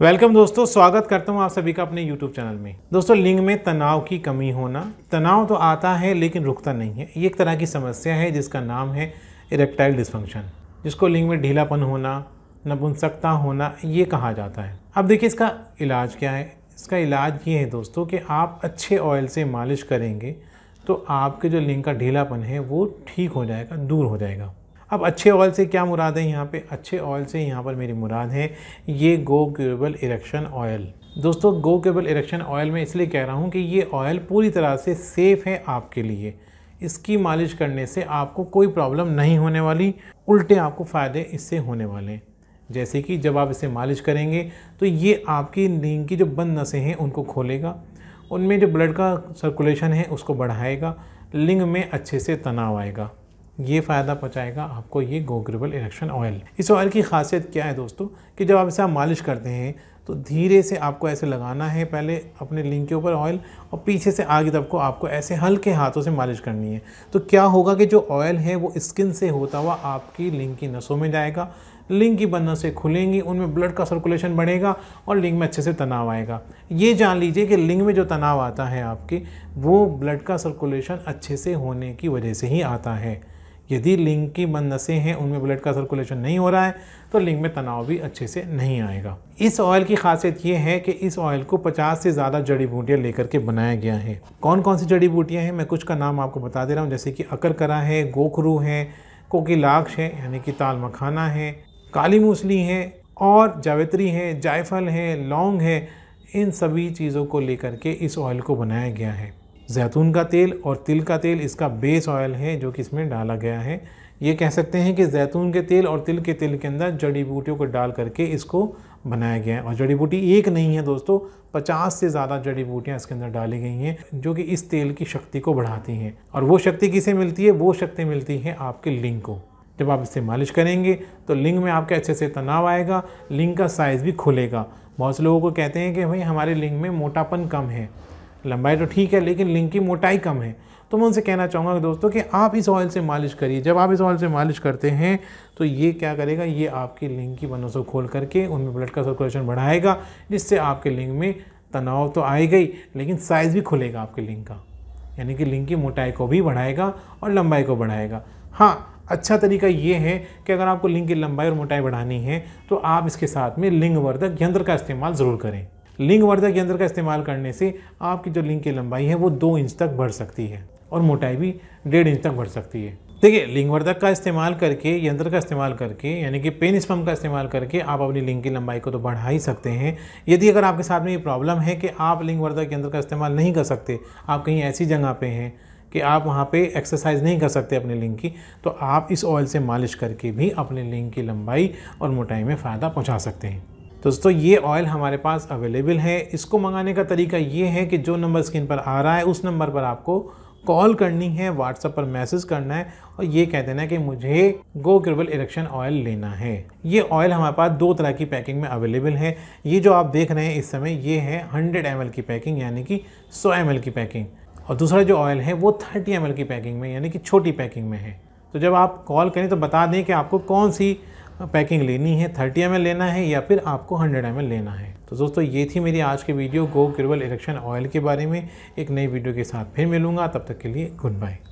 welcome दोस्तों स्वागत करता हूँ आप सभी का अपने यूट्यूब चैनल में दोस्तों लिंग में तनाव की कमी होना तनाव तो आता है लेकिन रुकता नहीं है ये एक तरह की समस्या है जिसका नाम है इरेक्टाइल डिस्फंक्शन जिसको लिंग में ढीलापन होना नपुंसकता होना ये कहा जाता है अब देखिए इसका इलाज क्या है इसका इलाज ये है दोस्तों कि आप अच्छे ऑयल से मालिश करेंगे तो आपके जो लिंग का ढीलापन है वो ठीक हो जाएगा दूर हो जाएगा अब अच्छे ऑयल से क्या मुराद है यहाँ पे अच्छे ऑयल से यहाँ पर मेरी मुराद है ये गो क्यूरेबल इरेक्शन ऑयल दोस्तों गो केबल इरेक्शन ऑयल में इसलिए कह रहा हूँ कि ये ऑयल पूरी तरह से सेफ़ है आपके लिए इसकी मालिश करने से आपको कोई प्रॉब्लम नहीं होने वाली उल्टे आपको फ़ायदे इससे होने वाले हैं जैसे कि जब आप इसे मालिश करेंगे तो ये आपकी नींद की जो बंद नसें हैं उनको खोलेगा उनमें जो ब्लड का सर्कुलेशन है उसको बढ़ाएगा लिंग में अच्छे से तनाव आएगा ये फ़ायदा पहुँचाएगा आपको ये गोग्रेबल इलेक्शन ऑयल इस ऑयल की खासियत क्या है दोस्तों कि जब आप इसे आप मालिश करते हैं तो धीरे से आपको ऐसे लगाना है पहले अपने लिंग के ऊपर ऑयल और पीछे से आगे तक को आपको ऐसे हल्के हाथों से मालिश करनी है तो क्या होगा कि जो ऑयल है वो स्किन से होता हुआ आपकी लिंग की नसों में जाएगा लिंग की बनना से खुलेंगी उनमें ब्लड का सर्कुलेशन बढ़ेगा और लिंग में अच्छे से तनाव आएगा ये जान लीजिए कि लिंग में जो तनाव आता है आपके वो ब्लड का सर्कुलेशन अच्छे से होने की वजह से ही आता है यदि लिंग की बंद नसें हैं उनमें ब्लड का सर्कुलेशन नहीं हो रहा है तो लिंग में तनाव भी अच्छे से नहीं आएगा इस ऑयल की खासियत ये है कि इस ऑयल को 50 से ज़्यादा जड़ी बूटियाँ लेकर के बनाया गया है कौन कौन सी जड़ी बूटियाँ हैं मैं कुछ का नाम आपको बता दे रहा हूँ जैसे कि अकरकरा है गोखरू है कोकिलाक्ष है यानी कि ताल मखाना है काली मूसली है और जावित्री है जायफल है लौंग है इन सभी चीज़ों को लेकर के इस ऑयल को बनाया गया है जैतून का तेल और तिल का तेल इसका बेस ऑयल है जो कि इसमें डाला गया है ये कह सकते हैं कि जैतून के तेल और तिल के तेल के अंदर जड़ी बूटियों को डाल करके इसको बनाया गया है और जड़ी बूटी एक नहीं है दोस्तों पचास से ज़्यादा जड़ी बूटियाँ इसके अंदर डाली गई हैं जो कि इस तेल की शक्ति को बढ़ाती हैं और वो शक्ति किसे मिलती है वो शक्ति मिलती है आपके लिंग को जब आप इससे मालिश करेंगे तो लिंग में आपके अच्छे से तनाव आएगा लिंग का साइज़ भी खुलेगा बहुत से लोगों को कहते हैं कि भाई हमारे लिंग में मोटापन कम है लंबाई तो ठीक है लेकिन लिंग की मोटाई कम है तो मैं उनसे कहना चाहूँगा दोस्तों कि आप इस ऑयल से मालिश करिए जब आप इस ऑयल से मालिश करते हैं तो ये क्या करेगा ये आपकी लिंग की बनों से खोल करके उनमें ब्लड का सर्कुलेशन बढ़ाएगा जिससे आपके लिंग में तनाव तो आएगा ही लेकिन साइज़ भी खुलेगा आपके लिंग का यानी कि लिंग की मोटाई को भी बढ़ाएगा और लंबाई को बढ़ाएगा हाँ अच्छा तरीका ये है कि अगर आपको लिंग की लंबाई और मोटाई बढ़ानी है तो आप इसके साथ में लिंगवर्धक यंत्र का इस्तेमाल ज़रूर करें लिंग वर्धक यंत्र का इस्तेमाल करने से आपकी जो लिंग की लंबाई है वो दो इंच तक बढ़ सकती है और मोटाई भी डेढ़ इंच तक बढ़ सकती है देखिए लिंगवर्धक का इस्तेमाल करके यंत्र का इस्तेमाल करके यानी कि पेन स्पम का इस्तेमाल करके आप अपनी लिंग की लंबाई को तो बढ़ा ही सकते हैं यदि अगर आपके साथ में ये प्रॉब्लम है कि आप लिंगवर्धक यंत्र का इस्तेमाल नहीं कर सकते आप कहीं ऐसी जगह पे हैं कि आप वहाँ पे एक्सरसाइज नहीं कर सकते अपने लिंग की तो आप इस ऑयल से मालिश करके भी अपने लिंग की लंबाई और मोटाई में फ़ायदा पहुँचा सकते हैं दोस्तों ये ऑयल हमारे पास अवेलेबल है इसको मंगाने का तरीका ये है कि जो नंबर स्क्रीन पर आ रहा है उस नंबर पर आपको कॉल करनी है व्हाट्सअप पर मैसेज करना है और ये कह देना है कि मुझे गो ग्रबल इरेक्शन ऑयल लेना है ये ऑयल हमारे पास दो तरह की पैकिंग में अवेलेबल है ये जो आप देख रहे हैं इस समय ये है 100 एम की पैकिंग यानी कि 100 एम की पैकिंग और दूसरा जो ऑयल है वो 30 एम की पैकिंग में यानी कि छोटी पैकिंग में है तो जब आप कॉल करें तो बता दें कि आपको कौन सी पैकिंग लेनी है थर्टी एम लेना है या फिर आपको हंड्रेड एम लेना है तो दोस्तों ये थी मेरी आज की वीडियो गो गिरवल इलेक्शन ऑयल के बारे में एक नई वीडियो के साथ फिर मिलूँगा तब तक के लिए गुड बाय